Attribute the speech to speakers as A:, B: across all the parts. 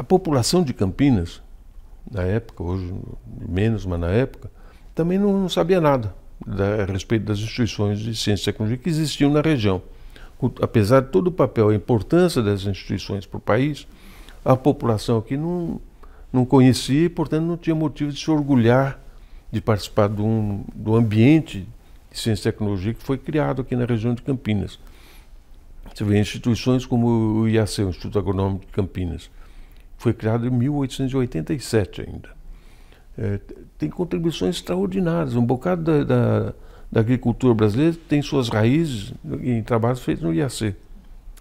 A: A população de Campinas, na época, hoje menos, mas na época, também não, não sabia nada da, a respeito das instituições de ciência e tecnologia que existiam na região. O, apesar de todo o papel e a importância dessas instituições para o país, a população aqui não, não conhecia e, portanto, não tinha motivo de se orgulhar de participar de um, do ambiente de ciência e tecnologia que foi criado aqui na região de Campinas. Você vê instituições como o IAC, o Instituto Agronômico de Campinas, foi criado em 1887 ainda. É, tem contribuições extraordinárias. Um bocado da, da, da, agricultura brasileira tem suas raízes em trabalhos feitos no IAC.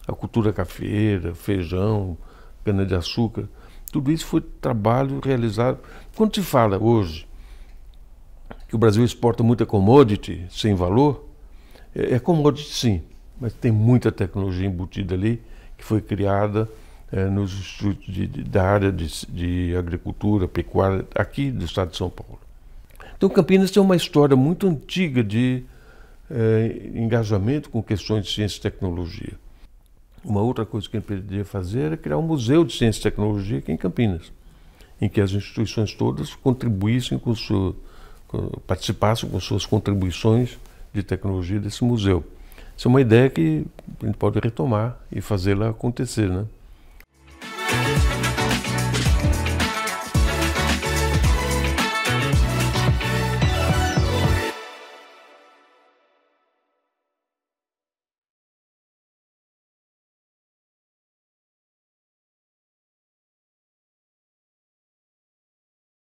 A: A cultura cafeira, feijão, cana-de-açúcar, tudo isso foi trabalho realizado. Quando se fala hoje que o Brasil exporta muita commodity sem valor, é, é commodity sim, mas tem muita tecnologia embutida ali que foi criada é, nos institutos de, de, da área de, de agricultura, pecuária, aqui do estado de São Paulo. Então, Campinas tem uma história muito antiga de é, engajamento com questões de ciência e tecnologia. Uma outra coisa que a gente poderia fazer era criar um museu de ciência e tecnologia aqui em Campinas, em que as instituições todas contribuíssem com sua, participassem com suas contribuições de tecnologia desse museu. Isso é uma ideia que a gente pode retomar e fazê-la acontecer, né?